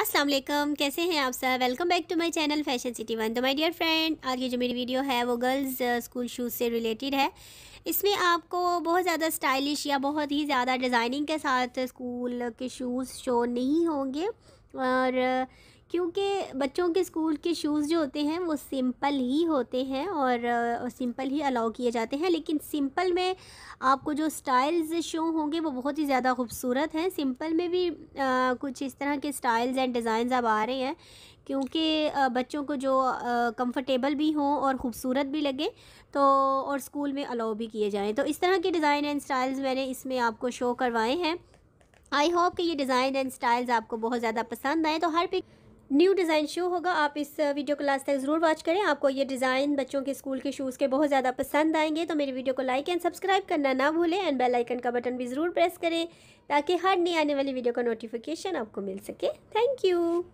अस्सलाम वालेकुम कैसे हैं आप सब welcome back to my channel fashion city one तो माय डियर फ्रेंड आज की जो मेरी वीडियो है वो गर्ल्स स्कूल शूज़ से रिलेटेड है इसमें आपको बहुत ज़्यादा स्टाइलिश या बहुत ही ज़्यादा डिज़ाइनिंग के साथ स्कूल के शूज़ शो नहीं होंगे और क्योंकि बच्चों के स्कूल के शूज़ जो होते हैं वो सिंपल ही होते हैं और, सिंपल ही अलाउ किए जाते हैं लेकिन सिंपल में आपको जो स्टाइल्स शो होंगे वो बहुत ही ज़्यादा खूबसूरत हैं सिंपल में भी आ, कुछ इस तरह के स्टाइल्स एंड डिज़ाइन अब आ रहे हैं क्योंकि बच्चों को जो कंफर्टेबल भी हों और ख़ूबसूरत भी लगे तो और स्कूल में अलाउ भी किए जाएँ तो इस तरह के डिज़ाइन एंड स्टाइल्स मैंने इसमें आपको शो करवाए हैं आई होप कि ये डिज़ाइन एंड स्टाइल्स आपको बहुत ज़्यादा पसंद आए तो हर पिक न्यू डिज़ाइन शो होगा आप इस वीडियो को लास्ट तक ज़रूर वॉच करें आपको ये डिज़ाइन बच्चों के स्कूल के शूज़ के बहुत ज़्यादा पसंद आएंगे तो मेरी वीडियो को लाइक एंड सब्सक्राइब करना ना भूलें एंड बेल आइकन का बटन भी ज़रूर प्रेस करें ताकि हर नई आने वाली वीडियो का नोटिफिकेशन आपको मिल सके थैंक यू